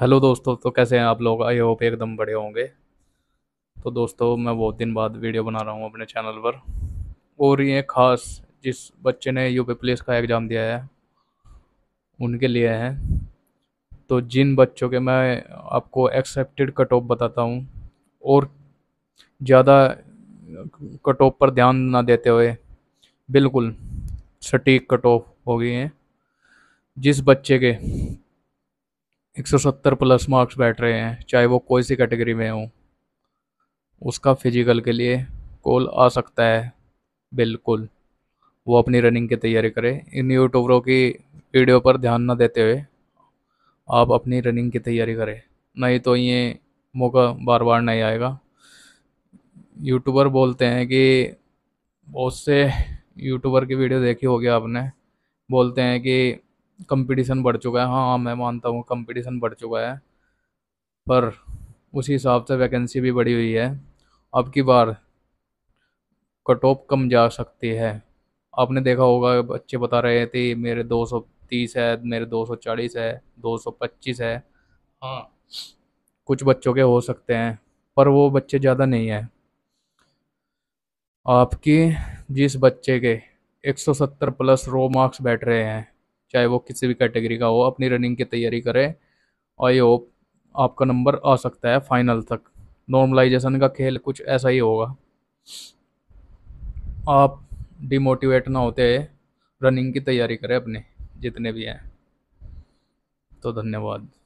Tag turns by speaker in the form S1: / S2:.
S1: hello दोस्तों तो कैसे हैं आप लोग आई होप एकदम बड़े होंगे तो दोस्तों मैं बहुत दिन बाद वीडियो बना रहा हूँ अपने चैनल पर और ये ख़ास जिस बच्चे ने यू पी पुलिस का एग्ज़ाम दिया है उनके लिए हैं तो जिन बच्चों के मैं आपको एक्सेप्टेड कट ऑफ बताता हूँ और ज़्यादा कट ऑफ पर ध्यान ना देते हुए बिल्कुल सटीक कट ऑफ हो गई हैं जिस बच्चे के 170 प्लस मार्क्स बैठ रहे हैं चाहे वो कोई सी कैटेगरी में हो उसका फिजिकल के लिए कॉल आ सकता है बिल्कुल वो अपनी रनिंग की तैयारी करे इन यूट्यूबरों की वीडियो पर ध्यान ना देते हुए आप अपनी रनिंग की तैयारी करें नहीं तो ये मौका बार बार नहीं आएगा यूट्यूबर बोलते हैं कि बहुत से यूट्यूबर की वीडियो देखी होगी आपने बोलते हैं कि कंपटीशन बढ़ चुका है हाँ मैं मानता हूँ कंपटीशन बढ़ चुका है पर उसी हिसाब से वैकेंसी भी बढ़ी हुई है अब की बार कट ऑफ कम जा सकती है आपने देखा होगा बच्चे बता रहे थे मेरे 230 है मेरे 240 है 225 है हाँ कुछ बच्चों के हो सकते हैं पर वो बच्चे ज़्यादा नहीं हैं आपकी जिस बच्चे के 170 प्लस रो मार्क्स बैठ रहे हैं चाहे वो किसी भी कैटेगरी का हो अपनी रनिंग की तैयारी करें आई होप आपका नंबर आ सकता है फाइनल तक नॉर्मलाइजेशन का खेल कुछ ऐसा ही होगा आप डिमोटिवेट ना होते रनिंग की तैयारी करें अपने जितने भी हैं तो धन्यवाद